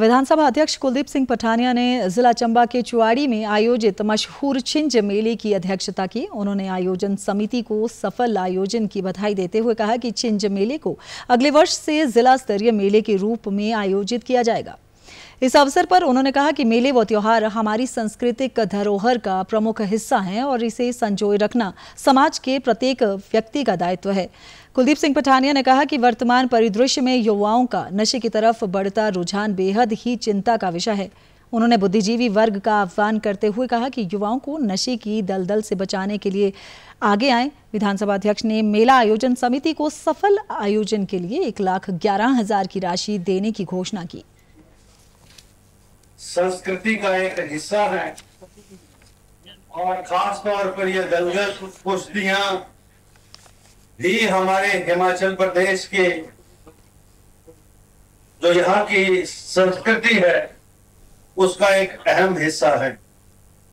विधानसभा अध्यक्ष कुलदीप सिंह पठानिया ने जिला चंबा के चुआड़ी में आयोजित मशहूर छिंज मेले की अध्यक्षता की उन्होंने आयोजन समिति को सफल आयोजन की बधाई देते हुए कहा कि छिंज मेले को अगले वर्ष से जिला स्तरीय मेले के रूप में आयोजित किया जाएगा इस अवसर पर उन्होंने कहा कि मेले व त्यौहार हमारी सांस्कृतिक धरोहर का प्रमुख हिस्सा हैं और इसे संजोए रखना समाज के प्रत्येक व्यक्ति का दायित्व है कुलदीप सिंह पठानिया ने कहा कि वर्तमान परिदृश्य में युवाओं का नशे की तरफ बढ़ता रुझान बेहद ही चिंता का विषय है उन्होंने बुद्धिजीवी वर्ग का आह्वान करते हुए कहा कि युवाओं को नशे की दलदल से बचाने के लिए आगे आए विधानसभा अध्यक्ष ने मेला आयोजन समिति को सफल आयोजन के लिए एक लाख ग्यारह हजार की राशि देने की घोषणा की संस्कृति का एक हिस्सा है और खास तौर पर यह दलगल कुश्तियां भी हमारे हिमाचल प्रदेश के जो यहाँ की संस्कृति है उसका एक अहम हिस्सा है